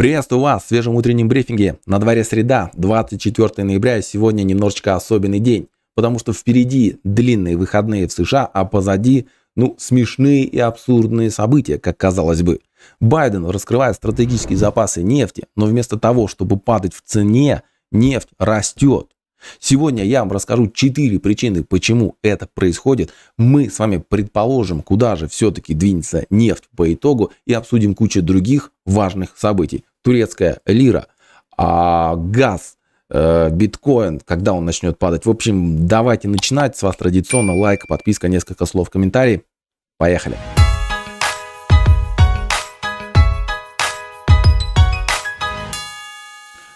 Приветствую вас в свежем утреннем брифинге. На дворе среда, 24 ноября, и сегодня немножечко особенный день, потому что впереди длинные выходные в США, а позади, ну, смешные и абсурдные события, как казалось бы. Байден раскрывает стратегические запасы нефти, но вместо того, чтобы падать в цене, нефть растет. Сегодня я вам расскажу 4 причины, почему это происходит. Мы с вами предположим, куда же все-таки двинется нефть по итогу и обсудим кучу других важных событий турецкая лира, а газ, э, биткоин, когда он начнет падать. В общем, давайте начинать. С вас традиционно лайк, подписка, несколько слов, комментарий. Поехали.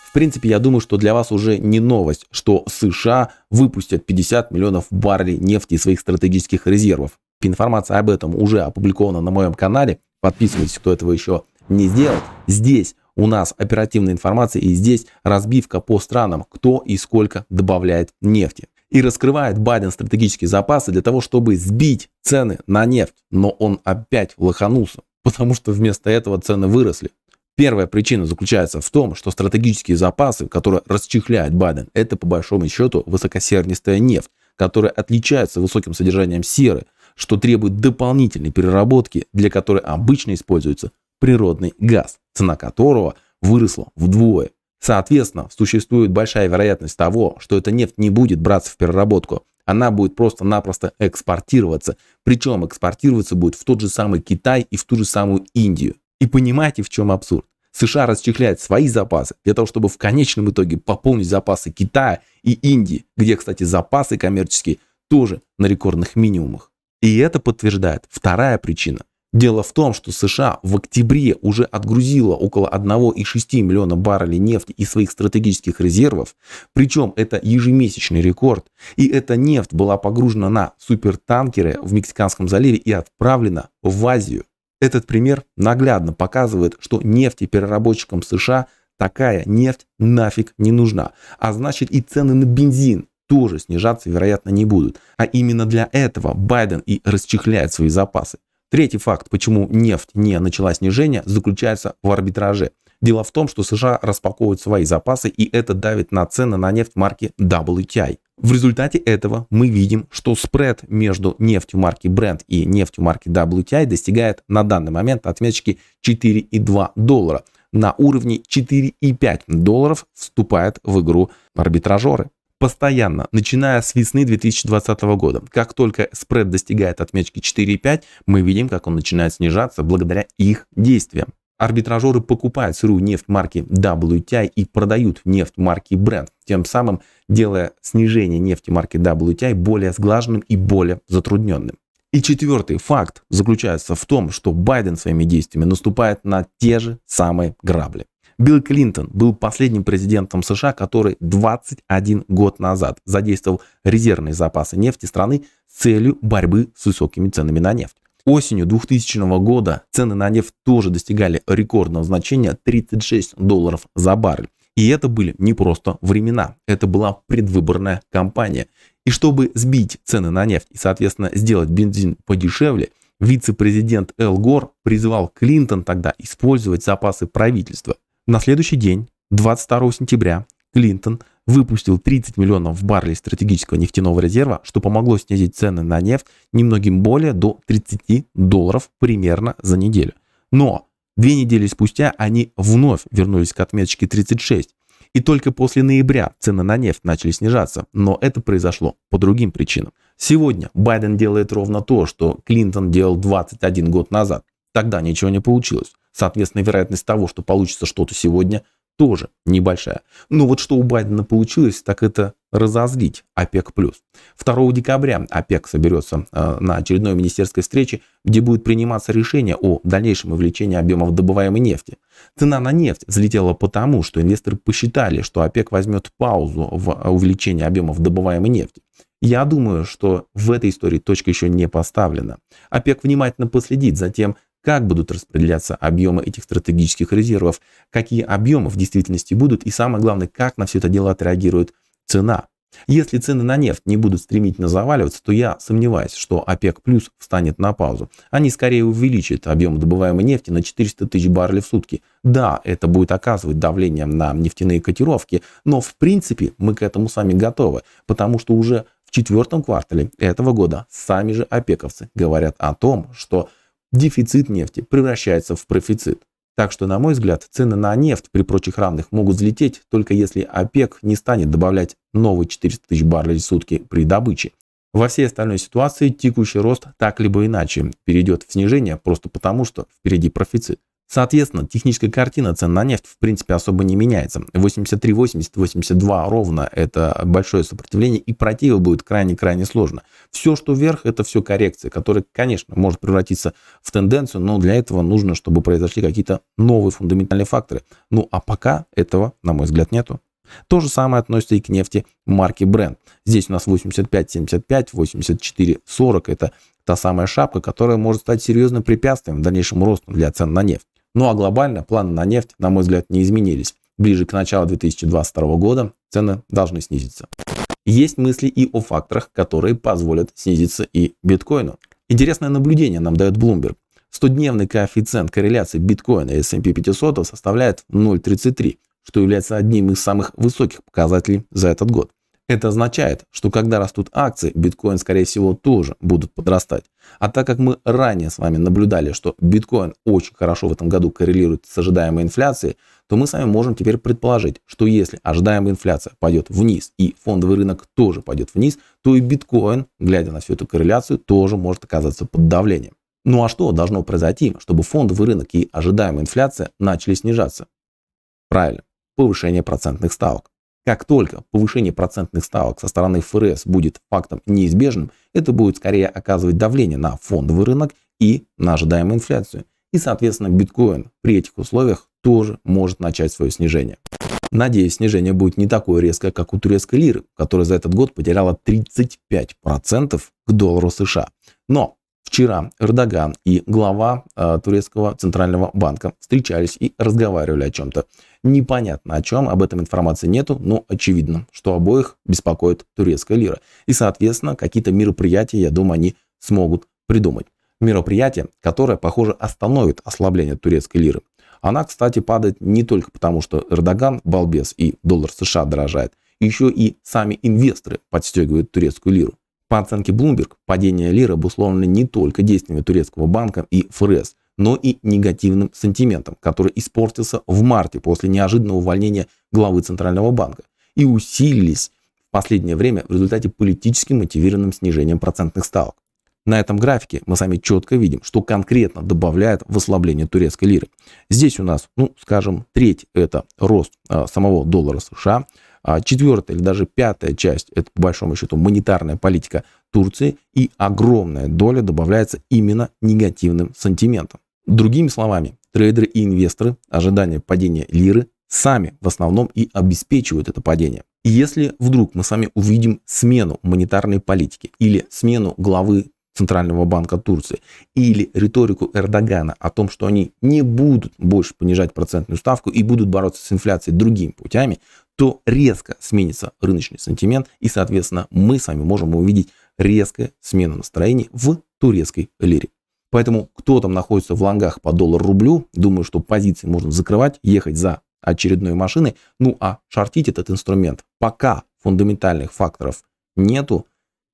В принципе, я думаю, что для вас уже не новость, что США выпустят 50 миллионов баррелей нефти из своих стратегических резервов. Информация об этом уже опубликована на моем канале. Подписывайтесь, кто этого еще не сделал. Здесь у нас оперативная информация и здесь разбивка по странам, кто и сколько добавляет нефти. И раскрывает Байден стратегические запасы для того, чтобы сбить цены на нефть. Но он опять лоханулся, потому что вместо этого цены выросли. Первая причина заключается в том, что стратегические запасы, которые расчехляет Байден, это по большому счету высокосернистая нефть, которая отличается высоким содержанием серы, что требует дополнительной переработки, для которой обычно используется природный газ, цена которого выросла вдвое. Соответственно, существует большая вероятность того, что эта нефть не будет браться в переработку. Она будет просто-напросто экспортироваться. Причем экспортироваться будет в тот же самый Китай и в ту же самую Индию. И понимаете, в чем абсурд? США расчехляет свои запасы для того, чтобы в конечном итоге пополнить запасы Китая и Индии, где, кстати, запасы коммерческие тоже на рекордных минимумах. И это подтверждает вторая причина, Дело в том, что США в октябре уже отгрузила около 1,6 миллиона баррелей нефти из своих стратегических резервов, причем это ежемесячный рекорд, и эта нефть была погружена на супертанкеры в Мексиканском заливе и отправлена в Азию. Этот пример наглядно показывает, что нефтепереработчикам США такая нефть нафиг не нужна, а значит и цены на бензин тоже снижаться, вероятно, не будут. А именно для этого Байден и расчехляет свои запасы. Третий факт, почему нефть не начала снижение, заключается в арбитраже. Дело в том, что США распаковывают свои запасы, и это давит на цены на нефть марки WTI. В результате этого мы видим, что спред между нефтью марки Brent и нефтью марки WTI достигает на данный момент отметки 4,2 доллара. На уровне 4,5 долларов вступают в игру арбитражеры постоянно, начиная с весны 2020 года. Как только спред достигает отметки 4,5, мы видим, как он начинает снижаться благодаря их действиям. Арбитражеры покупают сырую нефть марки WTI и продают нефть марки Brent, тем самым делая снижение нефти марки WTI более сглаженным и более затрудненным. И четвертый факт заключается в том, что Байден своими действиями наступает на те же самые грабли. Билл Клинтон был последним президентом США, который 21 год назад задействовал резервные запасы нефти страны с целью борьбы с высокими ценами на нефть. Осенью 2000 года цены на нефть тоже достигали рекордного значения 36 долларов за баррель. И это были не просто времена, это была предвыборная кампания. И чтобы сбить цены на нефть и, соответственно, сделать бензин подешевле, вице-президент Эл Гор призвал Клинтон тогда использовать запасы правительства. На следующий день, 22 сентября, Клинтон выпустил 30 миллионов баррелей стратегического нефтяного резерва, что помогло снизить цены на нефть немногим более до 30 долларов примерно за неделю. Но две недели спустя они вновь вернулись к отметке 36. И только после ноября цены на нефть начали снижаться, но это произошло по другим причинам. Сегодня Байден делает ровно то, что Клинтон делал 21 год назад. Тогда ничего не получилось. Соответственно, вероятность того, что получится что-то сегодня, тоже небольшая. Но вот что у Байдена получилось, так это разозлить ОПЕК+. 2 декабря ОПЕК соберется э, на очередной министерской встрече, где будет приниматься решение о дальнейшем увеличении объемов добываемой нефти. Цена на нефть взлетела потому, что инвесторы посчитали, что ОПЕК возьмет паузу в э, увеличении объемов добываемой нефти. Я думаю, что в этой истории точка еще не поставлена. ОПЕК внимательно последит за тем, как будут распределяться объемы этих стратегических резервов, какие объемы в действительности будут и самое главное, как на все это дело отреагирует цена. Если цены на нефть не будут стремительно заваливаться, то я сомневаюсь, что ОПЕК плюс встанет на паузу. Они скорее увеличат объем добываемой нефти на 400 тысяч баррелей в сутки. Да, это будет оказывать давление на нефтяные котировки, но в принципе мы к этому сами готовы, потому что уже в четвертом квартале этого года сами же опековцы говорят о том, что дефицит нефти превращается в профицит. Так что, на мой взгляд, цены на нефть при прочих равных могут взлететь, только если ОПЕК не станет добавлять новые 400 тысяч баррелей в сутки при добыче. Во всей остальной ситуации текущий рост так либо иначе перейдет в снижение просто потому, что впереди профицит. Соответственно, техническая картина цен на нефть в принципе особо не меняется. 83, 80, 82 ровно это большое сопротивление и противо будет крайне-крайне сложно. Все, что вверх, это все коррекция, которая, конечно, может превратиться в тенденцию, но для этого нужно, чтобы произошли какие-то новые фундаментальные факторы. Ну а пока этого, на мой взгляд, нету. То же самое относится и к нефти марки Brent. Здесь у нас 85-75, 84-40 это та самая шапка, которая может стать серьезным препятствием в дальнейшем росту для цен на нефть. Ну а глобально планы на нефть, на мой взгляд, не изменились. Ближе к началу 2022 года цены должны снизиться. Есть мысли и о факторах, которые позволят снизиться и биткоину. Интересное наблюдение нам дает Bloomberg. 100-дневный коэффициент корреляции биткоина и S&P 500 составляет 0,33, что является одним из самых высоких показателей за этот год. Это означает, что когда растут акции, биткоин, скорее всего, тоже будут подрастать. А так как мы ранее с вами наблюдали, что биткоин очень хорошо в этом году коррелирует с ожидаемой инфляцией, то мы с вами можем теперь предположить, что если ожидаемая инфляция пойдет вниз и фондовый рынок тоже пойдет вниз, то и биткоин, глядя на всю эту корреляцию, тоже может оказаться под давлением. Ну а что должно произойти, чтобы фондовый рынок и ожидаемая инфляция начали снижаться? Правильно, повышение процентных ставок. Как только повышение процентных ставок со стороны ФРС будет фактом неизбежным, это будет скорее оказывать давление на фондовый рынок и на ожидаемую инфляцию. И, соответственно, биткоин при этих условиях тоже может начать свое снижение. Надеюсь, снижение будет не такое резкое, как у турецкой лиры, которая за этот год потеряла 35% к доллару США. Но Вчера Эрдоган и глава э, турецкого центрального банка встречались и разговаривали о чем-то. Непонятно о чем, об этом информации нету, но очевидно, что обоих беспокоит турецкая лира. И, соответственно, какие-то мероприятия, я думаю, они смогут придумать. Мероприятие, которое, похоже, остановит ослабление турецкой лиры. Она, кстати, падает не только потому, что Эрдоган балбес и доллар США дорожает, еще и сами инвесторы подстегивают турецкую лиру. По оценке Bloomberg, падение лиры обусловлено не только действиями турецкого банка и ФРС, но и негативным сантиментом, который испортился в марте после неожиданного увольнения главы Центрального банка и усилились в последнее время в результате политически мотивированным снижением процентных ставок. На этом графике мы сами четко видим, что конкретно добавляет в ослабление турецкой лиры. Здесь у нас, ну, скажем, треть это рост э, самого доллара США, а, четвертая или даже пятая часть, это по большому счету монетарная политика Турции, и огромная доля добавляется именно негативным сантиментом. Другими словами, трейдеры и инвесторы ожидания падения лиры сами в основном и обеспечивают это падение. И если вдруг мы сами увидим смену монетарной политики или смену главы Центрального банка Турции или риторику Эрдогана о том, что они не будут больше понижать процентную ставку и будут бороться с инфляцией другими путями, то резко сменится рыночный сантимент, и, соответственно, мы с вами можем увидеть резкую смену настроений в турецкой лире. Поэтому кто там находится в лонгах по доллар-рублю, думаю, что позиции можно закрывать, ехать за очередной машиной, ну а шортить этот инструмент пока фундаментальных факторов нету,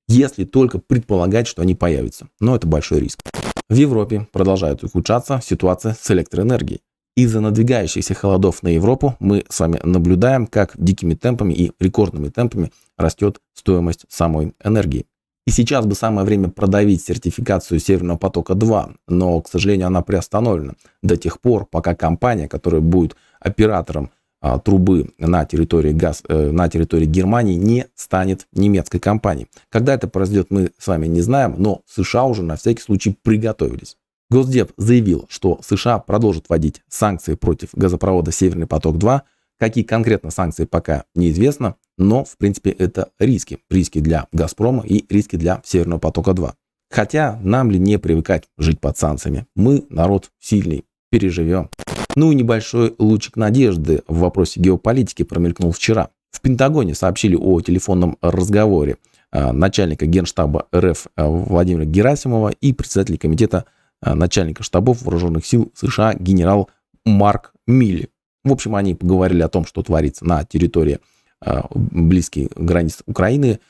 если только предполагать, что они появятся. Но это большой риск. В Европе продолжает ухудшаться ситуация с электроэнергией. Из-за надвигающихся холодов на Европу мы с вами наблюдаем, как дикими темпами и рекордными темпами растет стоимость самой энергии. И сейчас бы самое время продавить сертификацию Северного потока-2, но, к сожалению, она приостановлена до тех пор, пока компания, которая будет оператором а, трубы на территории, газ, э, на территории Германии не станет немецкой компанией. Когда это произойдет, мы с вами не знаем, но США уже на всякий случай приготовились. Госдеп заявил, что США продолжит вводить санкции против газопровода «Северный поток-2», Какие конкретно санкции пока неизвестно, но в принципе это риски. Риски для «Газпрома» и риски для «Северного потока-2». Хотя нам ли не привыкать жить под санкциями? Мы народ сильный, переживем. Ну и небольшой лучик надежды в вопросе геополитики промелькнул вчера. В Пентагоне сообщили о телефонном разговоре а, начальника Генштаба РФ а, Владимира Герасимова и председателя комитета а, начальника штабов вооруженных сил США генерал Марк Милли. В общем, они поговорили о том, что творится на территории близких границ Украины.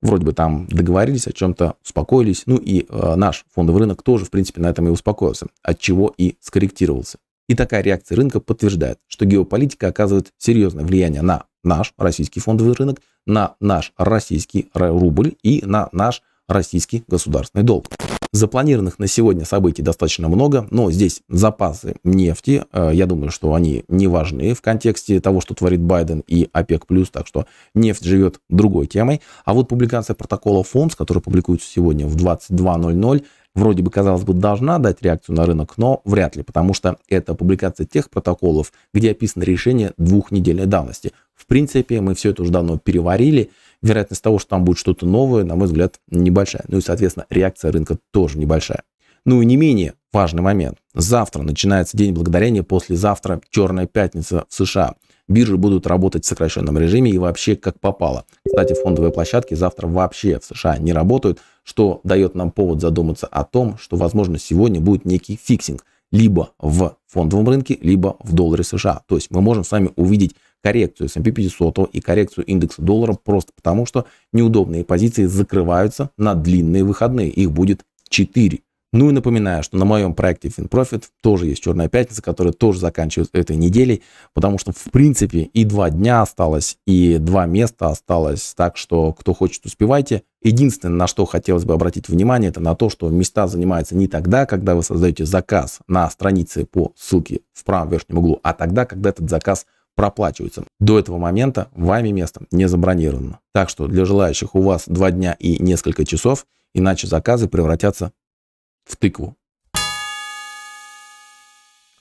Вроде бы там договорились о чем-то, успокоились. Ну и наш фондовый рынок тоже, в принципе, на этом и успокоился, от чего и скорректировался. И такая реакция рынка подтверждает, что геополитика оказывает серьезное влияние на наш российский фондовый рынок, на наш российский рубль и на наш российский государственный долг. Запланированных на сегодня событий достаточно много, но здесь запасы нефти, э, я думаю, что они не важны в контексте того, что творит Байден и ОПЕК+, так что нефть живет другой темой. А вот публикация протокола ФОМС, который публикуется сегодня в 22.00, вроде бы, казалось бы, должна дать реакцию на рынок, но вряд ли, потому что это публикация тех протоколов, где описано решение двухнедельной давности. В принципе, мы все это уже давно переварили. Вероятность того, что там будет что-то новое, на мой взгляд, небольшая. Ну и, соответственно, реакция рынка тоже небольшая. Ну и не менее важный момент. Завтра начинается День Благодарения, послезавтра Черная Пятница в США – биржи будут работать в сокращенном режиме и вообще как попало. Кстати, фондовые площадки завтра вообще в США не работают, что дает нам повод задуматься о том, что, возможно, сегодня будет некий фиксинг либо в фондовом рынке, либо в долларе США. То есть мы можем с вами увидеть коррекцию S&P 500 и коррекцию индекса доллара просто потому, что неудобные позиции закрываются на длинные выходные. Их будет 4. Ну и напоминаю, что на моем проекте FinProfit тоже есть «Черная пятница», которая тоже заканчивается этой неделей, потому что, в принципе, и два дня осталось, и два места осталось, так что, кто хочет, успевайте. Единственное, на что хотелось бы обратить внимание, это на то, что места занимаются не тогда, когда вы создаете заказ на странице по ссылке в правом верхнем углу, а тогда, когда этот заказ проплачивается. До этого момента вами место не забронировано. Так что для желающих у вас два дня и несколько часов, иначе заказы превратятся в тыкву.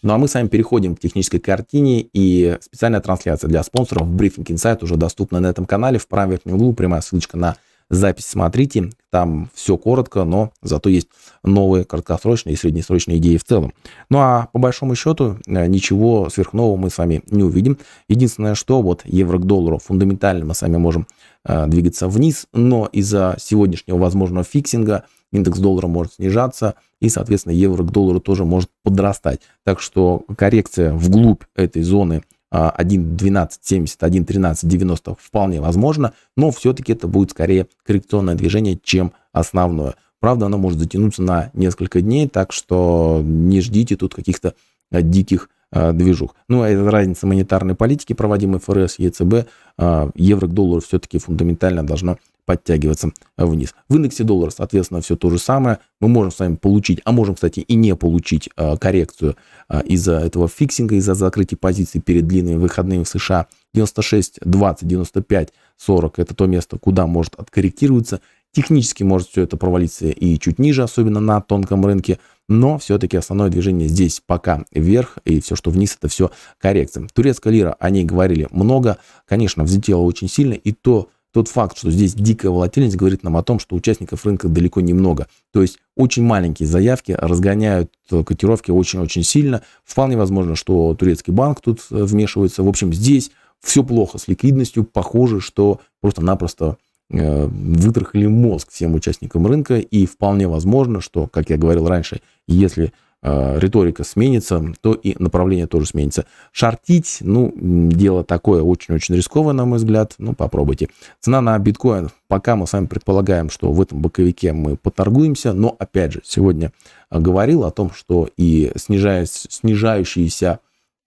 Ну а мы с вами переходим к технической картине и специальная трансляция для спонсоров Briefing Insight уже доступна на этом канале. В правом верхнем углу прямая ссылочка на запись смотрите. Там все коротко, но зато есть новые краткосрочные и среднесрочные идеи в целом. Ну а по большому счету э, ничего сверхнового мы с вами не увидим. Единственное, что вот евро к доллару фундаментально мы с вами можем Э, двигаться вниз, но из-за сегодняшнего возможного фиксинга индекс доллара может снижаться, и, соответственно, евро к доллару тоже может подрастать. Так что коррекция вглубь этой зоны 1.12.70, э, 1.13.90 вполне возможно, но все-таки это будет скорее коррекционное движение, чем основное. Правда, оно может затянуться на несколько дней, так что не ждите тут каких-то э, диких Э, движух. Ну, а это разница монетарной политики, проводимой ФРС и ЕЦБ. Э, евро к доллару все-таки фундаментально должна подтягиваться вниз. В индексе доллара, соответственно, все то же самое. Мы можем с вами получить, а можем, кстати, и не получить э, коррекцию из-за этого фиксинга, из-за закрытия позиций перед длинными выходными в США. 96, 20, 95, 40 – это то место, куда может откорректироваться. Технически может все это провалиться и чуть ниже, особенно на тонком рынке, но все-таки основное движение здесь пока вверх, и все, что вниз, это все коррекция. Турецкая лира, о ней говорили много, конечно, взлетела очень сильно, и то, тот факт, что здесь дикая волатильность, говорит нам о том, что участников рынка далеко немного. То есть очень маленькие заявки разгоняют э, котировки очень-очень сильно. Вполне возможно, что турецкий банк тут э, вмешивается. В общем, здесь все плохо с ликвидностью. Похоже, что просто-напросто Э, вытрахали мозг всем участникам рынка, и вполне возможно, что, как я говорил раньше, если э, риторика сменится, то и направление тоже сменится. Шортить, ну, дело такое очень-очень рисковое, на мой взгляд, ну, попробуйте. Цена на биткоин, пока мы с вами предполагаем, что в этом боковике мы поторгуемся, но, опять же, сегодня э, говорил о том, что и снижаясь, снижающиеся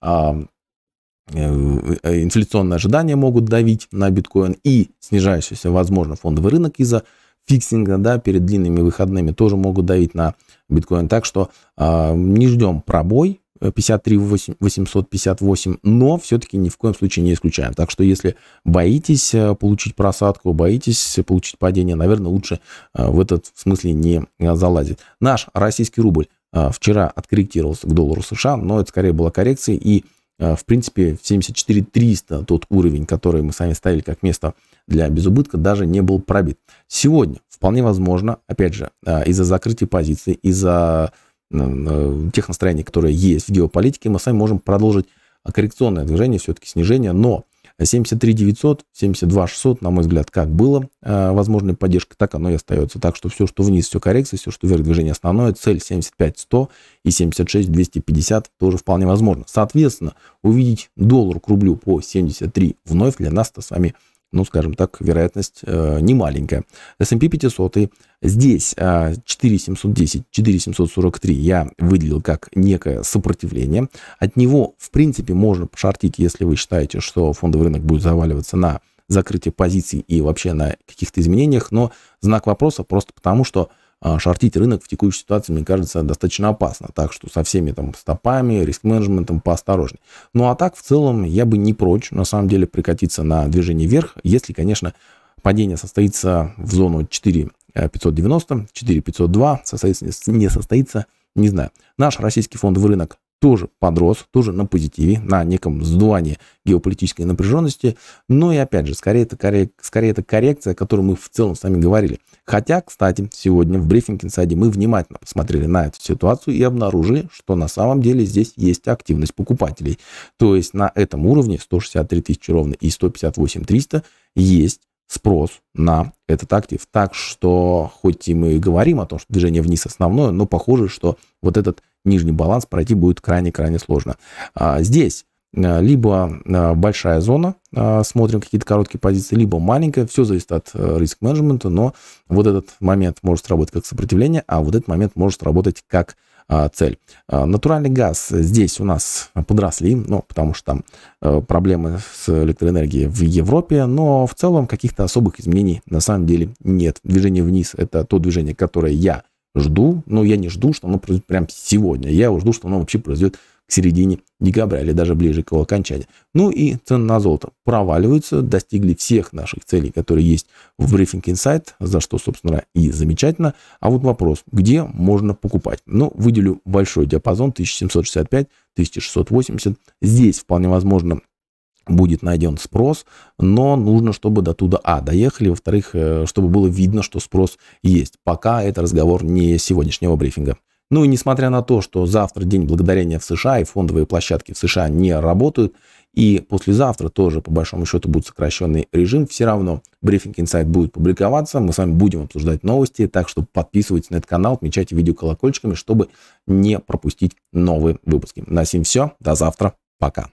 а, Э, э, инфляционные ожидания могут давить на биткоин и снижающийся, возможно, фондовый рынок из-за фиксинга, да, перед длинными выходными тоже могут давить на биткоин. Так что э, не ждем пробой 53 э, 858, но все-таки ни в коем случае не исключаем. Так что если боитесь получить просадку, боитесь получить падение, наверное, лучше в этот смысле не залазить. Наш российский рубль вчера откорректировался к доллару США, но это скорее была коррекция и а, в принципе, в 74 300 тот уровень, который мы сами ставили как место для безубытка, даже не был пробит. Сегодня вполне возможно, опять же, а, из-за закрытия позиций, из-за а, тех настроений, которые есть в геополитике, мы сами можем продолжить коррекционное движение, все-таки снижение, но 73 900, 72 600, на мой взгляд, как было э, возможной поддержкой, так оно и остается. Так что все, что вниз, все коррекция, все, что вверх, движение основное, цель 75 100 и 76 250 тоже вполне возможно. Соответственно, увидеть доллар к рублю по 73 вновь для нас-то с вами ну, скажем так, вероятность э, немаленькая. S&P 500 здесь э, 4710, 4743 я выделил как некое сопротивление. От него, в принципе, можно пошортить, если вы считаете, что фондовый рынок будет заваливаться на закрытие позиций и вообще на каких-то изменениях, но знак вопроса просто потому, что а, шортить рынок в текущей ситуации, мне кажется, достаточно опасно. Так что со всеми там стопами, риск-менеджментом поосторожнее. Ну а так, в целом, я бы не прочь, на самом деле, прикатиться на движение вверх, если, конечно, падение состоится в зону 4590, 4502, состоится, не состоится, не знаю. Наш российский фондовый рынок тоже подрос, тоже на позитиве, на неком сдувании геополитической напряженности. Но ну и опять же, скорее это, коррек, скорее это коррекция, о которой мы в целом с вами говорили. Хотя, кстати, сегодня в брифинг инсайде мы внимательно посмотрели на эту ситуацию и обнаружили, что на самом деле здесь есть активность покупателей. То есть на этом уровне 163 тысячи ровно и 158 300 есть спрос на этот актив. Так что, хоть и мы говорим о том, что движение вниз основное, но похоже, что вот этот нижний баланс пройти будет крайне-крайне сложно. А, здесь э, либо э, большая зона, э, смотрим какие-то короткие позиции, либо маленькая, все зависит от риск менеджмента, но вот этот момент может сработать как сопротивление, а вот этот момент может сработать как а, цель. А, натуральный газ здесь у нас подросли, ну, потому что там проблемы с электроэнергией в Европе, но в целом каких-то особых изменений на самом деле нет. Движение вниз – это то движение, которое я жду, но ну, я не жду, что оно произойдет прямо сегодня. Я жду, что оно вообще произойдет к середине декабря или даже ближе к его окончанию. Ну и цены на золото проваливаются, достигли всех наших целей, которые есть в брифинг Insight, за что, собственно, и замечательно. А вот вопрос, где можно покупать? Ну, выделю большой диапазон 1765-1680. Здесь вполне возможно будет найден спрос, но нужно, чтобы до туда, а, доехали, во-вторых, э, чтобы было видно, что спрос есть. Пока это разговор не сегодняшнего брифинга. Ну и несмотря на то, что завтра день благодарения в США и фондовые площадки в США не работают, и послезавтра тоже, по большому счету, будет сокращенный режим, все равно брифинг инсайт будет публиковаться, мы с вами будем обсуждать новости, так что подписывайтесь на этот канал, отмечайте видео колокольчиками, чтобы не пропустить новые выпуски. На сим все, до завтра, пока.